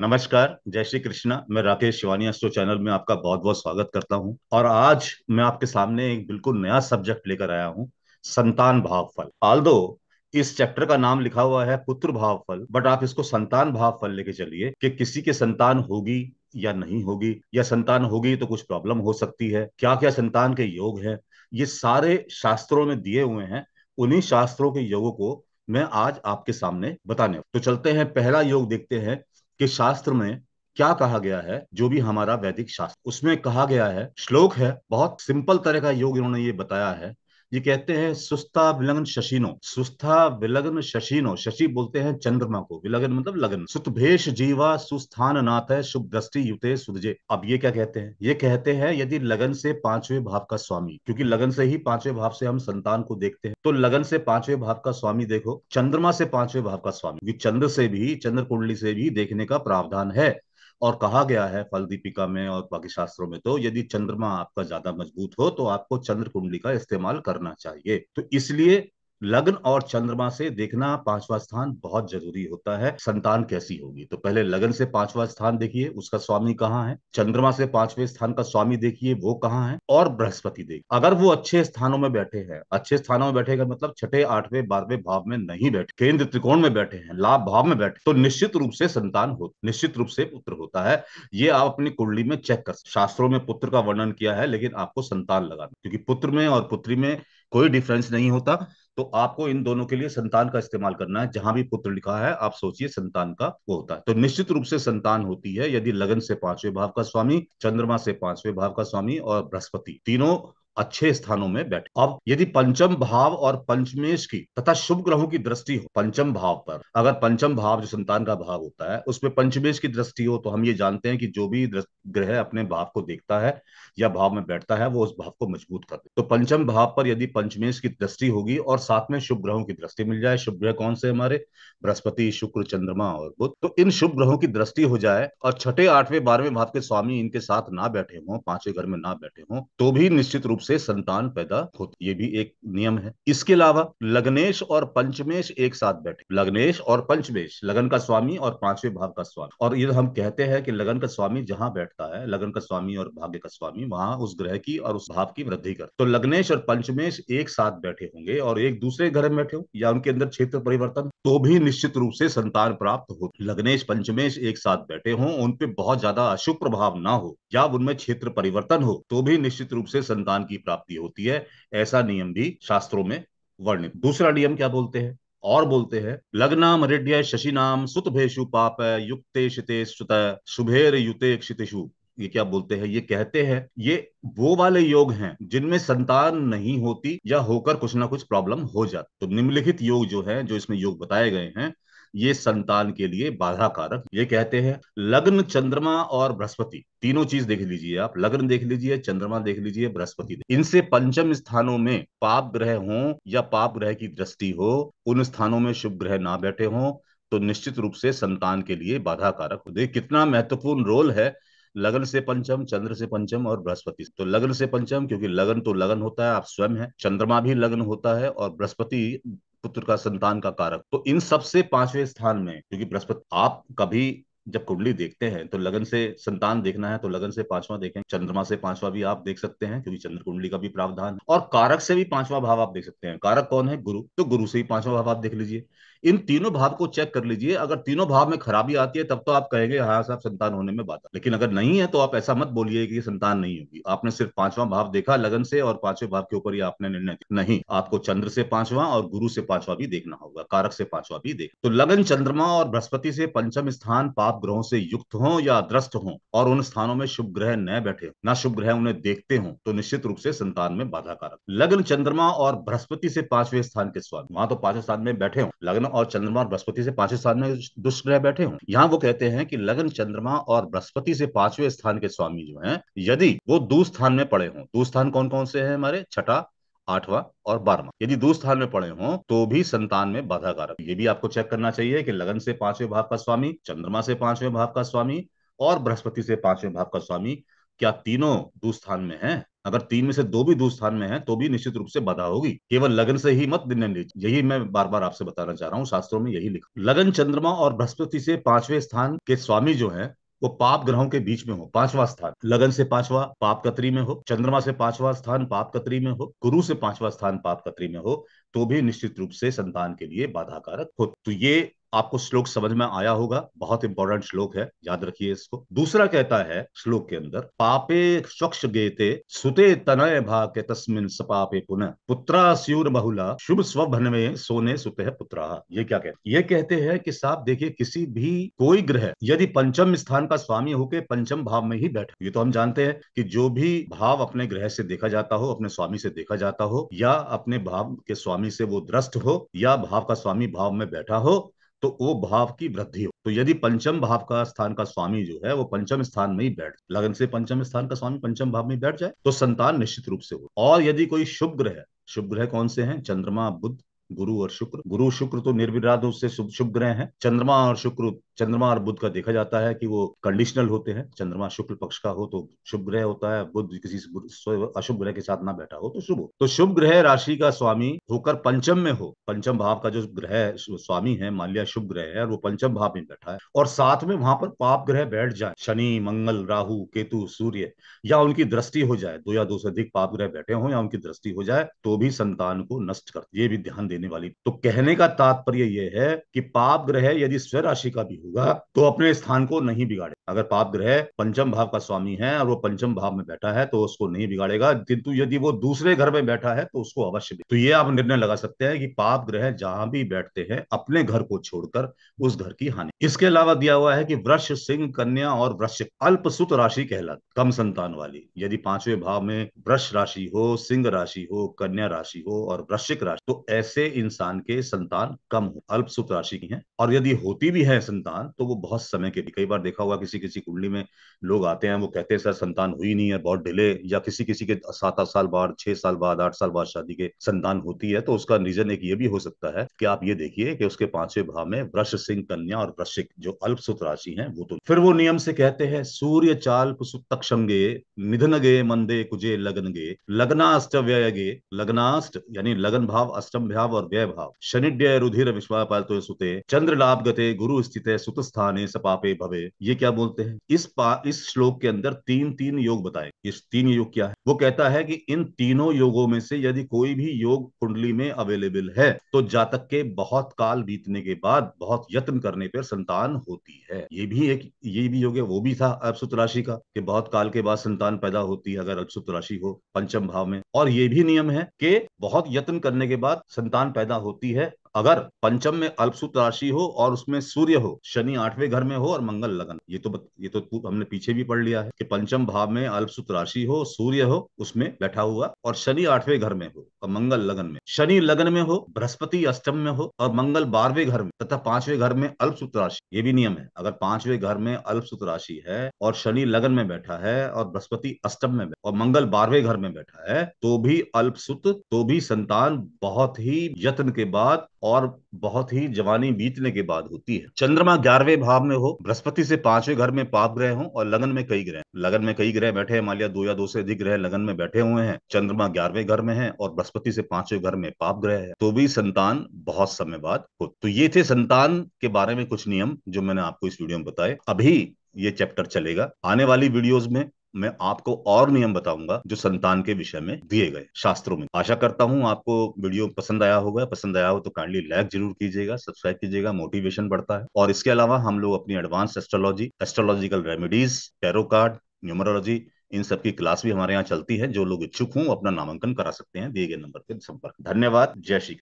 नमस्कार जय श्री कृष्णा मैं राकेश शिवानी अस्टो चैनल में आपका बहुत बहुत स्वागत करता हूं और आज मैं आपके सामने एक बिल्कुल नया सब्जेक्ट लेकर आया हूं संतान भाव फल आल्दो इस चैप्टर का नाम लिखा हुआ है पुत्र भाव फल बट आप इसको संतान भाव फल लेके चलिए कि किसी के संतान होगी या नहीं होगी या संतान होगी तो कुछ प्रॉब्लम हो सकती है क्या क्या संतान के योग है ये सारे शास्त्रों में दिए हुए हैं उन्हीं शास्त्रों के योगों को मैं आज आपके सामने बताने तो चलते हैं पहला योग देखते हैं कि शास्त्र में क्या कहा गया है जो भी हमारा वैदिक शास्त्र उसमें कहा गया है श्लोक है बहुत सिंपल तरह का योग इन्होंने ये बताया है ये कहते हैं सुस्ता विलग्न शशिनो सुस्था विलग्न शशिनो शशि बोलते हैं चंद्रमा को विलग्न मतलब लगन सुत भेष जीवा सुस्थान नाथ है शुभ दृष्टि युते सुधजे अब ये क्या कहते हैं ये कहते हैं यदि लगन से पांचवे भाव का स्वामी क्योंकि लगन से ही पांचवे भाव से हम संतान को देखते हैं तो लगन से पांचवे भाव का स्वामी देखो चंद्रमा से पांचवें भाव का स्वामी चंद्र से भी चंद्र कुंडली से भी देखने का प्रावधान है और कहा गया है फल दीपिका में और बाकी शास्त्रों में तो यदि चंद्रमा आपका ज्यादा मजबूत हो तो आपको चंद्र कुंडली का इस्तेमाल करना चाहिए तो इसलिए लग्न और चंद्रमा से देखना पांचवा स्थान बहुत जरूरी होता है संतान कैसी होगी तो पहले लगन से पांचवा स्थान देखिए उसका स्वामी कहाँ है चंद्रमा से पांचवे स्थान का स्वामी देखिए वो कहाँ है और बृहस्पति देखिए अगर वो अच्छे स्थानों में बैठे हैं अच्छे स्थानों में बैठे अगर मतलब छठे आठवें बारहवें भाव में नहीं बैठे केंद्र त्रिकोण में बैठे हैं लाभ भाव में बैठे तो निश्चित रूप से संतान हो निश्चित रूप से पुत्र होता है ये आप अपनी कुंडली में चेक कर शास्त्रों में पुत्र का वर्णन किया है लेकिन आपको संतान लगाना क्योंकि पुत्र में और पुत्री में कोई डिफरेंस नहीं होता तो आपको इन दोनों के लिए संतान का इस्तेमाल करना है जहां भी पुत्र लिखा है आप सोचिए संतान का वो होता है तो निश्चित रूप से संतान होती है यदि लगन से पांचवें भाव का स्वामी चंद्रमा से पांचवें भाव का स्वामी और बृहस्पति तीनों अच्छे स्थानों में बैठे अब यदि पंचम भाव और पंचमेश की तथा शुभ ग्रहों की दृष्टि हो पंचम भाव पर अगर पंचम भाव जो संतान का भाव होता है उसमें पंचमेश की दृष्टि हो तो हम ये जानते हैं कि जो भी ग्रह अपने भाव को देखता है या भाव में बैठता है वो उस भाव को मजबूत कर दे तो पंचम भाव पर यदि पंचमेश की दृष्टि होगी और साथ में शुभ ग्रहों की दृष्टि मिल जाए शुभ ग्रह कौन से हमारे बृहस्पति शुक्र चंद्रमा और बुद्ध तो इन शुभ ग्रहों की दृष्टि हो जाए और छठे आठवें बारहवें भाव के स्वामी इनके साथ ना बैठे हों पांचवें घर में ना बैठे हों तो भी निश्चित रूप से संतान पैदा होती ये भी एक नियम है इसके अलावा लग्नेश और पंचमेश एक साथ बैठे लग्नेश और पंचमेश लगन का स्वामी और पांचवें भाव का स्वामी और ये हम कहते हैं कि लगन का स्वामी जहां बैठता है लगन का स्वामी और भाग्य का स्वामी वहां उस ग्रह की और उस भाव की वृद्धि कर तो लग्नेश और पंचमेश एक साथ बैठे होंगे और एक दूसरे घर में बैठे हो या उनके अंदर क्षेत्र परिवर्तन तो भी निश्चित रूप से संतान प्राप्त हो लग्नेश पंचमेश एक साथ बैठे हों उन पे बहुत ज्यादा अशुभ प्रभाव ना हो या उनमें क्षेत्र परिवर्तन हो तो भी निश्चित रूप से संतान की की प्राप्ति होती है ऐसा नियम भी शास्त्रों में वर्णित दूसरा नियम क्या बोलते हैं और बोलते हैं लग्नाम शशि नाम सुत भेशु पाप युक्ते शिते शुभेर युते क्षितिशु ये क्या बोलते हैं ये कहते हैं ये वो वाले योग हैं जिनमें संतान नहीं होती या होकर कुछ ना कुछ प्रॉब्लम हो जाती तो निम्नलिखित योग जो है जो इसमें योग बताए गए हैं ये संतान के लिए बाधा कारक ये कहते हैं लग्न चंद्रमा और बृहस्पति तीनों चीज देख लीजिए आप लग्न देख लीजिए चंद्रमा देख लीजिए बृहस्पति इनसे पंचम स्थानों में पाप ग्रह हो या पाप ग्रह की दृष्टि हो उन स्थानों में शुभ ग्रह ना बैठे हों तो निश्चित रूप से संतान के लिए बाधा कारक हो देख कितना महत्वपूर्ण रोल है लगन से पंचम चंद्र से पंचम और बृहस्पति तो लगन से पंचम क्योंकि लगन तो लगन होता है आप स्वयं है चंद्रमा भी लगन होता है और बृहस्पति पुत्र का संतान का कारक तो इन सबसे पांचवें स्थान में क्योंकि बृहस्पति आप कभी जब कुंडली देखते हैं तो लगन से संतान देखना है तो लगन से पांचवा देखें चंद्रमा से पांचवा भी आप देख सकते हैं क्योंकि चंद्र कुंडली का भी प्रावधान और कारक से भी पांचवा भाव आप देख सकते हैं कारक कौन है गुरु तो गुरु से ही पांचवा भाव आप देख लीजिए इन तीनों भाव को चेक कर लीजिए अगर तीनों भाव में खराबी आती है तब तो आप कहेंगे हाँ साहब संतान होने में बात लेकिन अगर नहीं है तो आप ऐसा मत बोलिए कि संतान नहीं होगी आपने सिर्फ पांचवा भाव देखा लगन से और पांचवें भाव के ऊपर ही आपने निर्णय नहीं आपको चंद्र से पांचवा और गुरु से पांचवा भी देखना होगा कारक से पांचवा भी देख तो लगन चंद्रमा और बृहस्पति से पंचम स्थान पाप ग्रहों से युक्त हो या अद्रष्ट हो और उन स्थानों में शुभ ग्रह न बैठे न शुभ ग्रह उन्हें देखते हो तो निश्चित रूप से संतान में बाधा कारक लग्न चंद्रमा और बृहस्पति से पांचवें स्थान के स्वामी वहां तो पांचवें स्थान में बैठे हो लग्न और चंद्रमा और बृहस्पति से पांचवें स्थान में दुष्ट ग्रह बैठे हों यहाँ वो कहते हैं कि लगन चंद्रमा और बृहस्पति से पांचवें स्थान के स्वामी जो हैं यदि वो दू स्थान में पड़े हों दू स्थान कौन कौन से है हमारे छठा आठवां और बारहवां यदि दो स्थान में पड़े हों तो भी संतान में बाधा कारक ये भी आपको चेक करना चाहिए कि लगन से पांचवें भाव का स्वामी चंद्रमा से पांचवें भाव का स्वामी और बृहस्पति से पांचवें भाव का स्वामी क्या तीनों दो स्थान में हैं अगर तीन में से दो भी दूर स्थान में है तो भी निश्चित रूप से बाधा होगी केवल लगन से ही मत निर्णय लीजिए यही मैं बार बार आपसे बताना चाह रहा हूँ शास्त्रों में यही लिखा लगन चंद्रमा और बृहस्पति से पांचवें स्थान के स्वामी जो है वो पाप ग्रहों के बीच में हो पांचवा स्थान लगन से पांचवा पाप कतरी में हो चंद्रमा से पांचवा स्थान पाप कतरी में हो गुरु से पांचवा स्थान पाप कतरी में हो तो भी निश्चित रूप से संतान के लिए बाधाकारक हो तो ये आपको श्लोक समझ में आया होगा बहुत इंपॉर्टेंट श्लोक है याद रखिए इसको दूसरा कहता है श्लोक के अंदर पापे स्वच्छ गेते सुते तनय के तस्मिन सपापे पुनः पुत्रा स्यूर बहुला शुभ स्वभन में सोने है पुत्रा ये क्या कहते ये कहते हैं कि साहब देखिए किसी भी कोई ग्रह यदि पंचम स्थान का स्वामी होके पंचम भाव में ही बैठे ये तो हम जानते हैं कि जो भी भाव अपने ग्रह से देखा जाता हो अपने स्वामी से देखा जाता हो या अपने भाव के स्वामी से वो द्रष्ट हो या भाव का स्वामी भाव में बैठा हो तो वो भाव की वृद्धि हो तो यदि पंचम भाव का स्थान का स्वामी जो है वो पंचम स्थान में ही बैठ लगन से पंचम स्थान का स्वामी पंचम भाव में बैठ जाए तो संतान निश्चित रूप से हो और यदि कोई शुभ ग्रह शुभ ग्रह कौन से हैं चंद्रमा बुद्ध गुरु और शुक्र गुरु शुक्र तो निर्विराध रूप से शुभ शुभ ग्रह हैं चंद्रमा और शुक्र चंद्रमा और बुद्ध का देखा जाता है कि वो कंडीशनल होते हैं चंद्रमा शुक्ल पक्ष का हो तो शुभ ग्रह होता है बुद्ध किसी अशुभ ग्रह के साथ ना बैठा हो तो शुभ हो तो शुभ ग्रह राशि का स्वामी होकर पंचम में हो पंचम भाव का जो ग्रह स्वामी है मान लिया शुभ ग्रह है और वो पंचम भाव में बैठा है और साथ में वहां पर पाप ग्रह बैठ जाए शनि मंगल राहु केतु सूर्य या उनकी दृष्टि हो जाए दो या दो से अधिक पाप ग्रह बैठे हो या उनकी दृष्टि हो जाए तो भी संतान को नष्ट कर ये भी ध्यान दे देने वाली तो कहने का तात्पर्य यह है कि पाप ग्रह यदि स्वयं राशि का भी होगा तो अपने स्थान को नहीं बिगाड़े अगर पाप ग्रह पंचम भाव का स्वामी है और वो पंचम भाव में बैठा है तो उसको नहीं बिगाड़ेगा किंतु यदि वो दूसरे घर में बैठा है तो उसको अवश्य तो ये आप निर्णय लगा सकते हैं कि पाप ग्रह जहां भी बैठते हैं अपने घर को छोड़कर उस घर की हानि इसके अलावा दिया हुआ है कि वृक्ष सिंह कन्या और वृक्ष अल्पसुत राशि कहला कम संतान वाली यदि पांचवें भाव में वृक्ष राशि हो सिंह राशि हो कन्या राशि हो और वृश्चिक राशि तो ऐसे इंसान के संतान कम हो अल्प अल्पसूत राशि की है और यदि होती भी है संतान तो वो बहुत समय के भी कई बार देखा होगा किसी किसी कुंडली में लोग आते हैं वो कहते हैं सर संतान हुई नहीं है बहुत डिले या किसी किसी के सात आठ साल बाद छह साल बाद आठ साल बाद शादी के संतान होती है तो उसका रीजन एक ये भी हो सकता है कि आप ये देखिए कि उसके पांचवे भाव में वृक्ष सिंह कन्या और वृश्चिक जो अल्प अल्पसूत राशि है वो तो फिर वो नियम से कहते हैं सूर्य चाल तक्षमगे निधन गे मंदे कुजे लगन गे लग्नाष्ट व्यय गे लग्नाष्ट यानी लगन भाव अष्टम भाव और व्यय भाव शनिड्य रुधिर विश्वा पालतो सुते चंद्र लाभ गते गुरु स्थित सुत स्थाने सपापे भवे ये क्या बोलते हैं इस पा, इस श्लोक के अंदर तीन तीन योग बताए इस तीन योग क्या है वो कहता है कि इन तीनों योगों में से यदि कोई भी योग कुंडली में अवेलेबल है तो जातक के बहुत काल बीतने के बाद बहुत यत्न करने पर संतान होती है ये भी एक ये भी योग है वो भी था अल्पसुत राशि का कि बहुत काल के बाद संतान पैदा होती है अगर अल्पसुत राशि हो पंचम भाव में और ये भी नियम है कि बहुत यत्न करने के बाद संतान पैदा होती है अगर पंचम में अल्पसूत राशि हो और उसमें सूर्य हो शनि आठवें घर में हो और मंगल लगन ये तो ये तो हमने पीछे भी पढ़ लिया है कि पंचम भाव में अल्पसूत राशि हो सूर्य हो उसमें बैठा हुआ और शनि आठवें घर में हो और मंगल लगन में शनि लगन में हो बृहस्पति अष्टम में हो और मंगल बारहवें घर में तथा पांचवें घर में अल्पसूत राशि ये भी नियम है अगर पांचवें घर में अल्पसूत राशि है और शनि लगन में बैठा है और बृहस्पति अष्टम में और मंगल बारहवें घर में बैठा है तो भी अल्पसूत तो भी संतान बहुत ही यत्न के बाद और बहुत ही जवानी बीतने के बाद होती है चंद्रमा ग्यारहवें भाव में हो बृहस्पति से पांचवें घर में पाप ग्रह हो और लगन में कई ग्रह लगन में कई ग्रह बैठे हैं मान लिया दो या दो से अधिक ग्रह लगन में बैठे हुए हैं चंद्रमा ग्यारहवें घर में है और बृहस्पति से पांचवें घर में पाप ग्रह है तो भी संतान बहुत समय बाद हो तो ये थे संतान के बारे में कुछ नियम जो मैंने आपको इस वीडियो में बताए अभी ये चैप्टर चलेगा आने वाली वीडियोस में मैं आपको और नियम बताऊंगा जो संतान के विषय में दिए गए शास्त्रों में आशा करता हूँ आपको वीडियो पसंद आया होगा पसंद आया हो तो काइंडली लाइक जरूर कीजिएगा सब्सक्राइब कीजिएगा मोटिवेशन बढ़ता है और इसके अलावा हम लोग अपनी advance astrology astrological remedies tarot card numerology इन सबकी क्लास भी हमारे यहाँ चलती है जो लोग इच्छुक हूँ अपना नामांकन करा सकते हैं दिए गए नंबर पर संपर्क धन्यवाद जय श्री